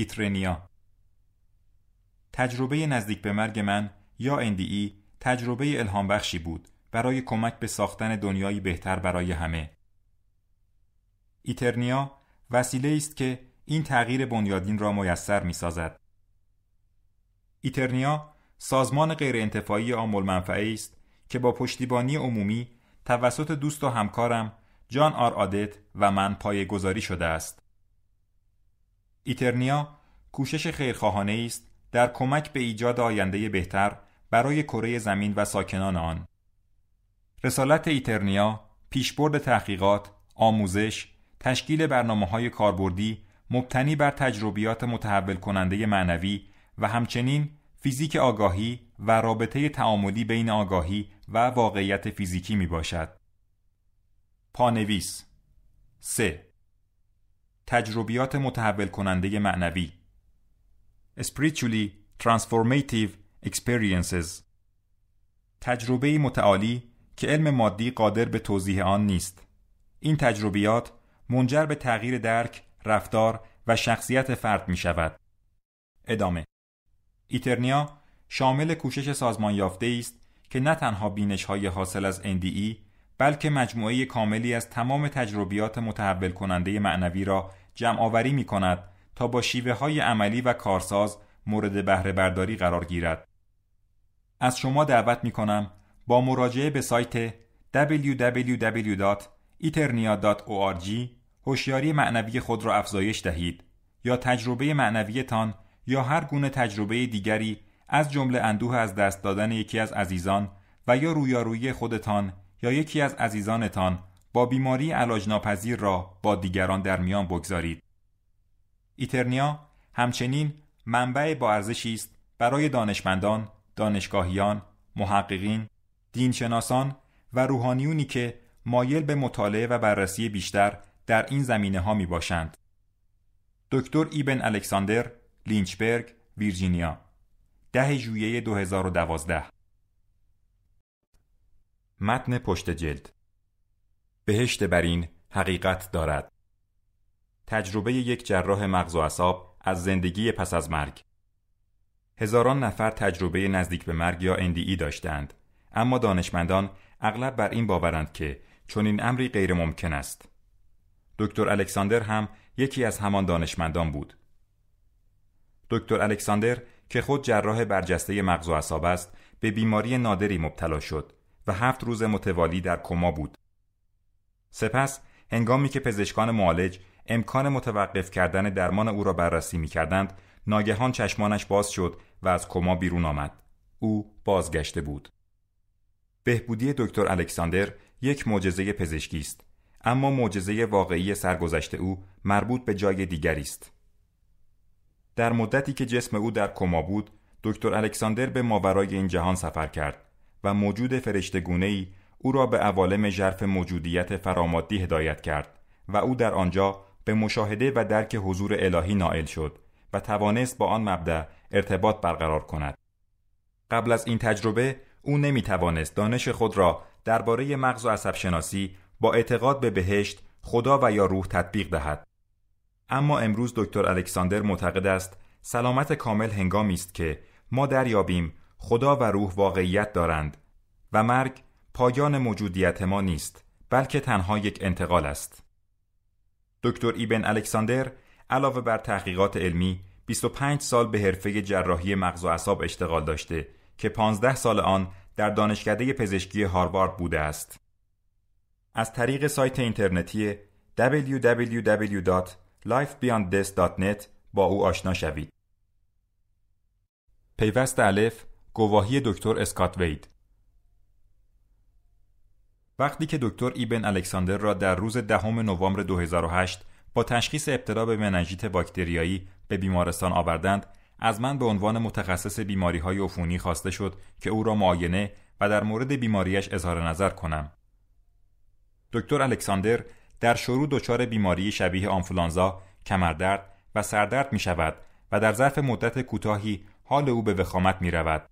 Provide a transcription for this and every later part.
ایترنیا تجربه نزدیک به مرگ من یا NDE تجربه الهام بخشی بود برای کمک به ساختن دنیایی بهتر برای همه. ایترنیا وسیله است که این تغییر بنیادین را میسر میسازد. ایترنیا سازمان انتفاعی عامل منفعه است که با پشتیبانی عمومی توسط دوست و همکارم جان آر آدت و من گذاری شده است. ایترنیا کوشش خیرخواهانه است در کمک به ایجاد آینده بهتر برای کره زمین و ساکنان آن. رسالت ایترنیا پیشبرد تحقیقات، آموزش، تشکیل برنامه های کاربردی مبتنی بر تجربیات متحول کننده معنوی و همچنین فیزیک آگاهی و رابطه تعاملی بین آگاهی و واقعیت فیزیکی می باشد. پانویس 3. تجربیات متحول کننده معنوی Spiritually Transformative Experiences تجربه متعالی که علم مادی قادر به توضیح آن نیست این تجربیات منجر به تغییر درک، رفتار و شخصیت فرد می شود ادامه ایترنیا شامل کوشش سازمان یافته است که نه تنها بینش های حاصل از NDE بلکه مجموعه کاملی از تمام تجربیات متحول کننده معنوی را جمع آوری می کند تا با شیوه های عملی و کارساز مورد بهره برداری قرار گیرد. از شما دعوت می کنم با مراجعه به سایت www.eternia.org هوشیاری معنوی خود را افزایش دهید یا تجربه معنویتان یا هر گونه تجربه دیگری از جمله اندوه از دست دادن یکی از عزیزان و یا رویارویی خودتان یا یکی از عزیزانتان با بیماری علاج ناپذیر را با دیگران در میان بگذارید. ایترنیا همچنین منبع با ارزشی است برای دانشمندان، دانشگاهیان، محققین، دینشناسان و روحانیونی که مایل به مطالعه و بررسی بیشتر در این زمینه ها می باشند. دکتر ایبن الکساندر، لینچبرگ، ویرجینیا ده ژوئیه 2012 متن پشت جلد بهشت برین حقیقت دارد تجربه یک جراح مغز و اصاب از زندگی پس از مرگ هزاران نفر تجربه نزدیک به مرگ یا NDE داشتند اما دانشمندان اغلب بر این باورند که این امری غیر ممکن است دکتر الکساندر هم یکی از همان دانشمندان بود دکتر الکساندر که خود جراح برجسته مغز و اصاب است به بیماری نادری مبتلا شد و هفت روز متوالی در کما بود سپس هنگامی که پزشکان معالج امکان متوقف کردن درمان او را بررسی می کردند ناگهان چشمانش باز شد و از کما بیرون آمد او بازگشته بود بهبودی دکتر الکساندر یک معجزه پزشکی است اما معجزه واقعی سرگذشت او مربوط به جای دیگری است در مدتی که جسم او در کما بود دکتر الکساندر به ماورای این جهان سفر کرد و موجود فرشتگونه او را به عوالم ژرف موجودیت فرامادی هدایت کرد و او در آنجا به مشاهده و درک حضور الهی نائل شد و توانست با آن مبدع ارتباط برقرار کند قبل از این تجربه او نمی توانست دانش خود را درباره مغز و عصب شناسی با اعتقاد به بهشت خدا و یا روح تطبیق دهد اما امروز دکتر الکساندر معتقد است سلامت کامل هنگامی است که ما دریابیم خدا و روح واقعیت دارند و مرگ پایان موجودیت ما نیست بلکه تنها یک انتقال است دکتر ایبن الکساندر علاوه بر تحقیقات علمی 25 سال به حرفه جراحی مغز و اعصاب اشتغال داشته که 15 سال آن در دانشکده پزشکی هاروارد بوده است از طریق سایت اینترنتی www.lifebeyondthis.net با او آشنا شوید پیوست الف گواهی دکتر اسکات وید وقتی که دکتر ایبن الکساندر را در روز دهم نوامبر 2008 با تشخیص ابتلا به مننژیت باکتریایی به بیمارستان آوردند از من به عنوان متخصص بیماری های عفونی خواسته شد که او را معاینه و در مورد بیماریش اظهار نظر کنم دکتر الکساندر در شروع دچار بیماری شبیه آنفولانزا کمردرد و سردرد می شود و در ظرف مدت کوتاهی حال او به وخامت می رود.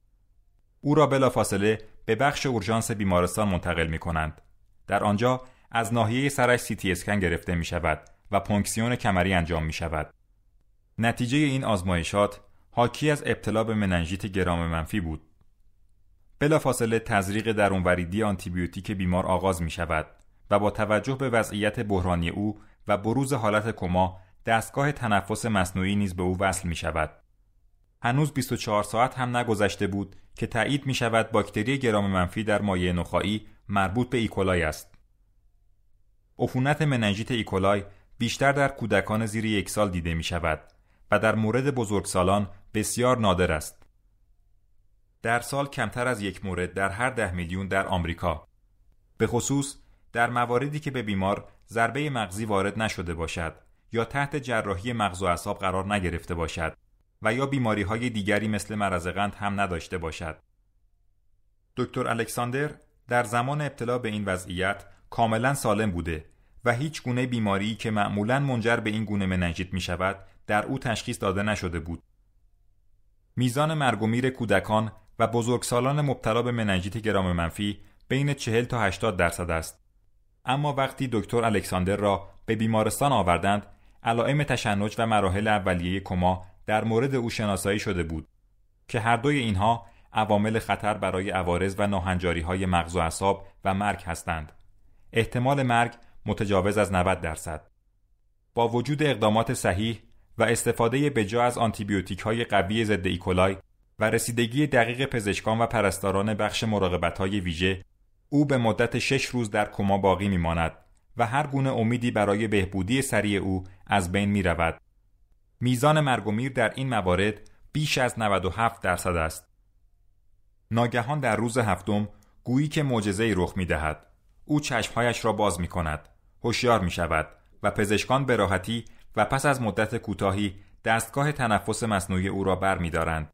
او را بلافاصله به بخش اورژانس بیمارستان منتقل می کنند. در آنجا از ناحیه سرش سی تی اسکن گرفته می شود و پونکسیون کمری انجام می شود. نتیجه این آزمایشات حاکی از ابتلا به مننژیت گرام منفی بود. بلافاصله تزریق وریدی آنتیبیوتیک بیمار آغاز می شود و با توجه به وضعیت بحرانی او و بروز حالت کما دستگاه تنفس مصنوعی نیز به او وصل می شود. هنوز 24 ساعت هم نگذشته بود که تایید می شود باکتری گرام منفی در مایع نخاعی مربوط به ایکولای e. است. عفونت مننژیت ایکولای e. بیشتر در کودکان زیر یک سال دیده می شود و در مورد بزرگسالان بسیار نادر است. در سال کمتر از یک مورد در هر ده میلیون در آمریکا. به خصوص در مواردی که به بیمار ضربه مغزی وارد نشده باشد یا تحت جراحی مغز و اعصاب قرار نگرفته باشد و یا بیماری های دیگری مثل مرض قند هم نداشته باشد. دکتر الکساندر در زمان ابتلا به این وضعیت کاملا سالم بوده و هیچ گونه بیماری که معمولا منجر به این گونه مننژیت می شود در او تشخیص داده نشده بود. میزان مرگ و میر کودکان و بزرگسالان مبتلا به مننژیت گرام منفی بین 40 تا 80 درصد است. اما وقتی دکتر الکساندر را به بیمارستان آوردند، علائم تشنج و مراحل اولیه کما در مورد او شناسایی شده بود که هر دوی اینها عوامل خطر برای عوارض و ناهنجاری های مغز و اعصاب و مرگ هستند. احتمال مرگ متجاوز از 90 درصد. با وجود اقدامات صحیح و استفاده بجا از آنتیبیوتیک های قوی ضد ایکولای e. و رسیدگی دقیق پزشکان و پرستاران بخش مراقبت های ویژه او به مدت 6 روز در کما باقی میماند و هر گونه امیدی برای بهبودی سریع او از بین می رود. میزان مرگ و میر در این موارد بیش از 97 درصد است. ناگهان در روز هفتم گویی که معجزه رخ می دهد. او چشمهایش را باز می کند. هوشیار می شود و پزشکان به راحتی و پس از مدت کوتاهی دستگاه تنفس مصنوعی او را بر می دارند.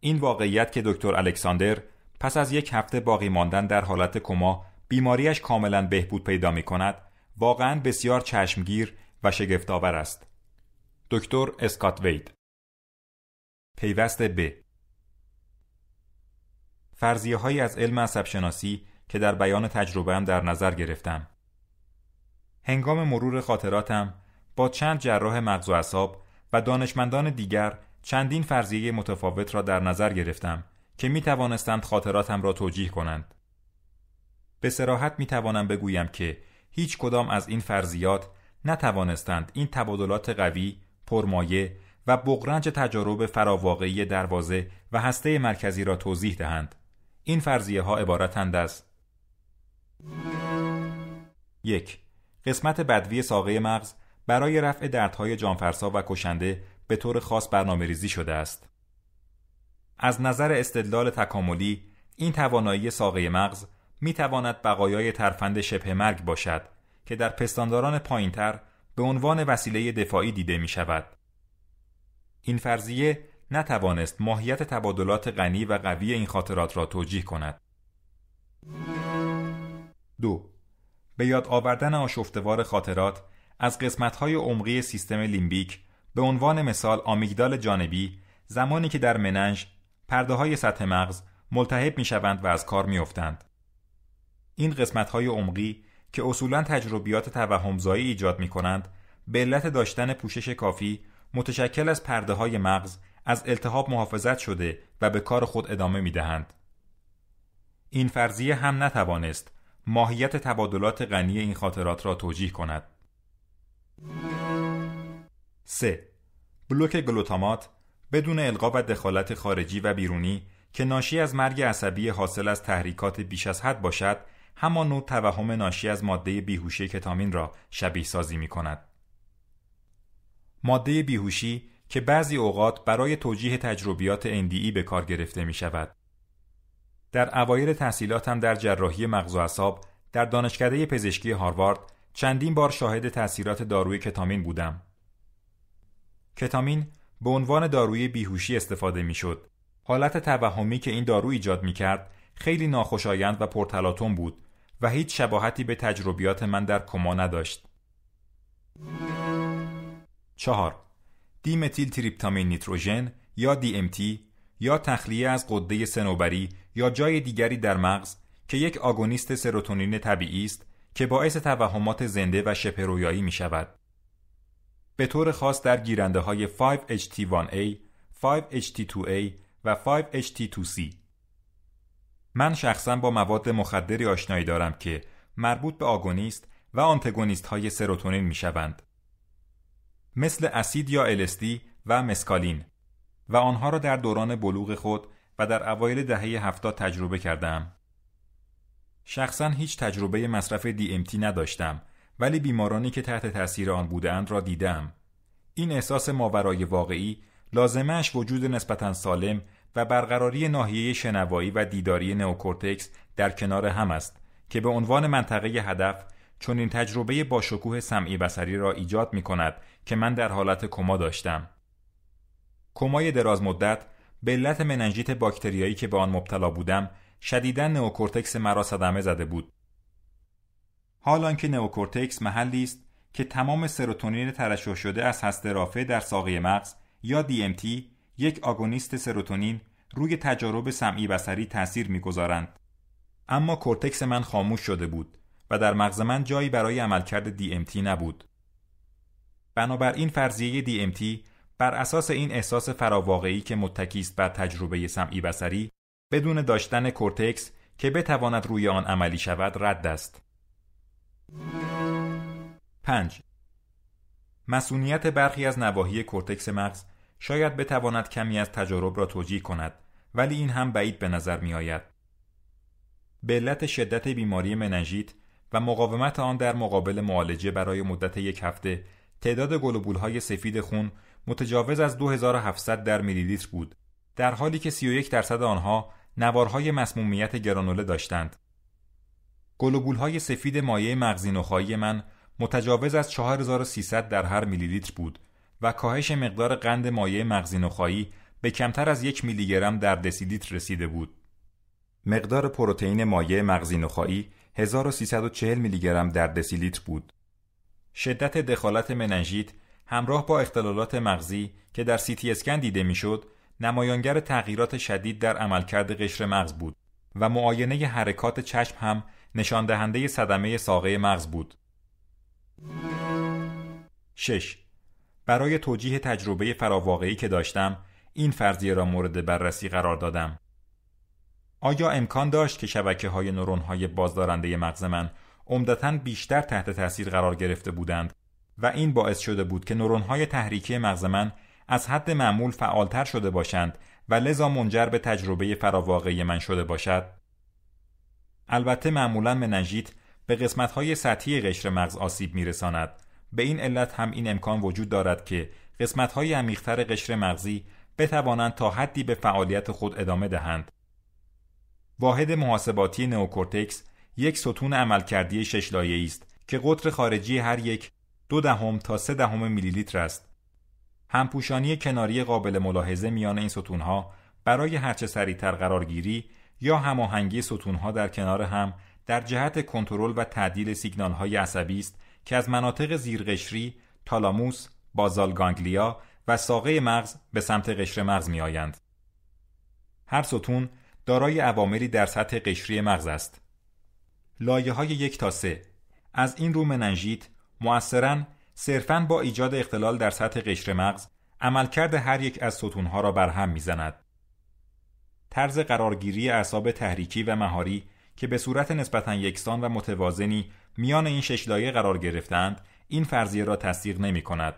این واقعیت که دکتر الکساندر پس از یک هفته باقی ماندن در حالت کما بیماریش کاملا بهبود پیدا می کند واقعا بسیار چشمگیر و شگفتآور است. دکتر اسکات وید پیوست ب فرضیه های از علم عصب شناسی که در بیان تجربه هم در نظر گرفتم هنگام مرور خاطراتم با چند جراح مغز و اصاب و دانشمندان دیگر چندین فرضیه متفاوت را در نظر گرفتم که می توانستند خاطراتم را توجیه کنند به سراحت می توانم بگویم که هیچ کدام از این فرضیات نتوانستند این تبادلات قوی پرمایه و بغرنج تجارب فراواقعی دروازه و هسته مرکزی را توضیح دهند. این فرضیه ها عبارتند از یک قسمت بدوی ساقه مغز برای رفع دردهای جانفرسا و کشنده به طور خاص برنامه ریزی شده است. از نظر استدلال تکاملی این توانایی ساقه مغز می تواند بقایای ترفند شبه مرگ باشد که در پستانداران پایینتر به عنوان وسیله دفاعی دیده می شود. این فرضیه نتوانست ماهیت تبادلات غنی و قوی این خاطرات را توجیه کند. دو به یاد آوردن آشفتوار خاطرات از قسمتهای عمقی سیستم لیمبیک به عنوان مثال آمیگدال جانبی زمانی که در مننج پرده های سطح مغز ملتهب می شوند و از کار می افتند. این قسمت های عمقی که اصولا تجربیات توهمزایی ایجاد می کنند به علت داشتن پوشش کافی متشکل از پرده های مغز از التحاب محافظت شده و به کار خود ادامه می دهند. این فرضیه هم نتوانست ماهیت تبادلات غنی این خاطرات را توجیه کند. 3. بلوک گلوتامات بدون القا و دخالت خارجی و بیرونی که ناشی از مرگ عصبی حاصل از تحریکات بیش از حد باشد همان نوع توهم ناشی از ماده بیهوشی کتامین را شبیه سازی می کند. ماده بیهوشی که بعضی اوقات برای توجیه تجربیات NDE به کار گرفته می شود. در اوایل تحصیلاتم در جراحی مغز و اعصاب در دانشکده پزشکی هاروارد چندین بار شاهد تاثیرات داروی کتامین بودم. کتامین به عنوان داروی بیهوشی استفاده میشد. حالت توهمی که این دارو ایجاد می کرد خیلی ناخوشایند و پرتلاتون بود و هیچ شباهتی به تجربیات من در کما نداشت. چهار دیمتیل تریپتامین نیتروژن یا DMT یا تخلیه از قده سنوبری یا جای دیگری در مغز که یک آگونیست سروتونین طبیعی است که باعث توهمات زنده و شپرویایی می شود. به طور خاص در گیرنده های 5HT1A، 5HT2A و 5HT2C من شخصا با مواد مخدری آشنایی دارم که مربوط به آگونیست و آنتگونیست های سروتونین می شوند. مثل اسید یا LSD و مسکالین و آنها را در دوران بلوغ خود و در اوایل دهه هفته تجربه کردم. شخصا هیچ تجربه مصرف DMT نداشتم ولی بیمارانی که تحت تاثیر آن بودند را دیدم. این احساس ماورای واقعی لازمش وجود نسبتا سالم و برقراری ناحیه شنوایی و دیداری نئوکورتکس در کنار هم است که به عنوان منطقه هدف چون این تجربه با شکوه سمعی بسری را ایجاد می کند که من در حالت کما داشتم. کمای دراز مدت به علت مننژیت باکتریایی که به آن مبتلا بودم شدیدا نئوکورتکس مرا صدمه زده بود. حال آنکه نئوکورتکس محلی است که تمام سروتونین ترشح شده از هسته رافه در ساقه مغز یا DMT یک آگونیست سروتونین روی تجارب سمعی بسری تاثیر میگذارند اما کورتکس من خاموش شده بود و در مغز من جایی برای عملکرد DMT نبود بنابراین فرضیه DMT بر اساس این احساس فراواقعی که متکی است بر تجربه سمعی بسری بدون داشتن کورتکس که بتواند روی آن عملی شود رد است 5 مسئولیت برخی از نواحی کورتکس مغز شاید بتواند کمی از تجارب را توجیه کند ولی این هم بعید به نظر می آید. به علت شدت بیماری مننژیت و مقاومت آن در مقابل معالجه برای مدت یک هفته تعداد گلوبول های سفید خون متجاوز از 2700 در میلیلیتر بود در حالی که 31 درصد آنها نوارهای مسمومیت گرانوله داشتند گلوبول های سفید مایع مغزی نخایی من متجاوز از 4300 در هر میلیلیتر بود و کاهش مقدار قند مایع نخایی به کمتر از یک میلی گرم در دسیلیتر رسیده بود. مقدار پروتئین مایع مغزینوخایی 1340 میلی گرم در دسیلیتر بود. شدت دخالت مننژیت همراه با اختلالات مغزی که در سیتی اسکن دیده میشد، نمایانگر تغییرات شدید در عملکرد قشر مغز بود و معاینه حرکات چشم هم نشان دهنده صدمه ساقه مغز بود. 6. برای توجیه تجربه فراواقعی که داشتم این فرضیه را مورد بررسی قرار دادم آیا امکان داشت که شبکه های نورون های بازدارنده مغز من عمدتا بیشتر تحت تاثیر قرار گرفته بودند و این باعث شده بود که نورون های تحریکی مغز من از حد معمول فعالتر شده باشند و لذا منجر به تجربه فراواقعی من شده باشد البته معمولا مننژیت به قسمت های سطحی قشر مغز آسیب میرساند به این علت هم این امکان وجود دارد که قسمت‌های عمیق‌تر قشر مغزی بتوانند تا حدی به فعالیت خود ادامه دهند. واحد محاسباتی نئوکورتکس یک ستون عملکردی شش لایه‌ای است که قطر خارجی هر یک دو دهم تا سه دهم میلیلیتر است. همپوشانی کناری قابل ملاحظه میان این ستونها برای هرچه سریعتر قرارگیری یا هماهنگی ستونها در کنار هم در جهت کنترل و تعدیل سیگنال‌های عصبی است که از مناطق زیرقشری، تالاموس، بازالگانگلیا و ساقه مغز به سمت قشر مغز می آیند. هر ستون دارای عواملی در سطح قشری مغز است. لایه های یک تا سه از این رو مننژیت مؤثرا صرفا با ایجاد اختلال در سطح قشر مغز عملکرد هر یک از ستونها را برهم زند طرز قرارگیری اعصاب تحریکی و مهاری که به صورت نسبتا یکسان و متوازنی میان این شش لایه قرار گرفتند این فرضیه را تصدیق نمی کند.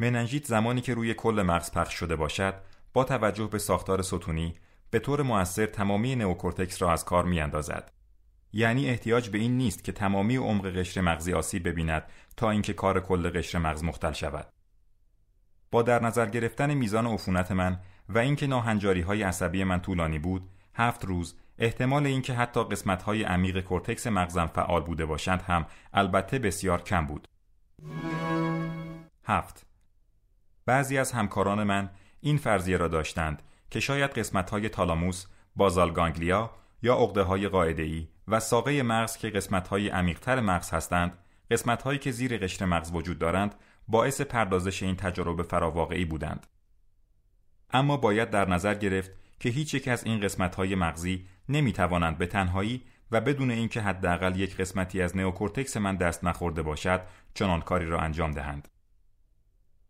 مننژیت زمانی که روی کل مغز پخش شده باشد با توجه به ساختار ستونی به طور موثر تمامی نئوکورتکس را از کار میاندازد یعنی احتیاج به این نیست که تمامی عمق قشر مغزی آسیب ببیند تا اینکه کار کل قشر مغز مختل شود با در نظر گرفتن میزان عفونت من و اینکه ناهنجاری های عصبی من طولانی بود هفت روز احتمال اینکه حتی های عمیق کورتکس مغزم فعال بوده باشند هم البته بسیار کم بود. 7. بعضی از همکاران من این فرضیه را داشتند که شاید قسمت‌های تالاموس، بازال گانگلیا یا قاعده ای و ساقه مغز که قسمت‌های عمیق‌تر مغز هستند، هایی که زیر قشر مغز وجود دارند، باعث پردازش این تجربه فراواقعی بودند. اما باید در نظر گرفت که هیچ یک از این قسمت‌های مغزی نمی توانند به تنهایی و بدون اینکه حداقل یک قسمتی از نئوکورتکس من دست نخورده باشد چنان کاری را انجام دهند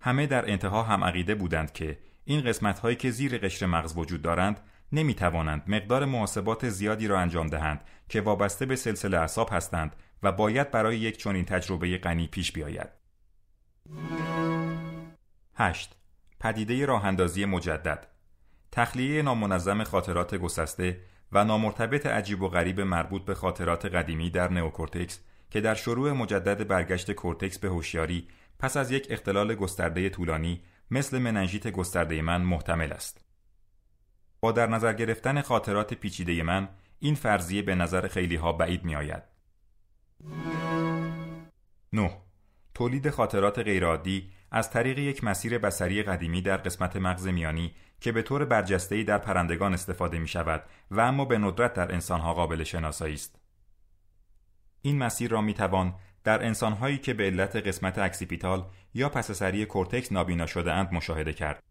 همه در انتها هم عقیده بودند که این قسمت هایی که زیر قشر مغز وجود دارند نمی توانند مقدار محاسبات زیادی را انجام دهند که وابسته به سلسله اعصاب هستند و باید برای یک چنین تجربه غنی پیش بیاید 8 پدیده راهندازی مجدد تخلیه نامنظم خاطرات گسسته و نامرتبط عجیب و غریب مربوط به خاطرات قدیمی در نئوکورتکس که در شروع مجدد برگشت کورتکس به هوشیاری پس از یک اختلال گسترده طولانی مثل مننژیت گسترده من محتمل است. با در نظر گرفتن خاطرات پیچیده من این فرضیه به نظر خیلی ها بعید می آید. نو تولید خاطرات غیرعادی از طریق یک مسیر بسری قدیمی در قسمت مغز میانی که به طور برجستهای در پرندگان استفاده می شود و اما به ندرت در انسانها قابل شناسایی است. این مسیر را می توان در انسانهایی که به علت قسمت اکسیپیتال یا سری کورتکس نابینا شده اند مشاهده کرد.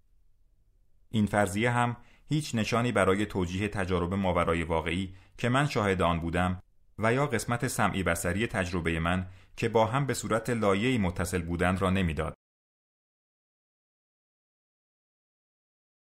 این فرضیه هم هیچ نشانی برای توجیه تجارب ماورای واقعی که من شاهد آن بودم و یا قسمت سمعی بسری تجربه من که با هم به صورت لایه‌ای متصل بودند را نمیداد.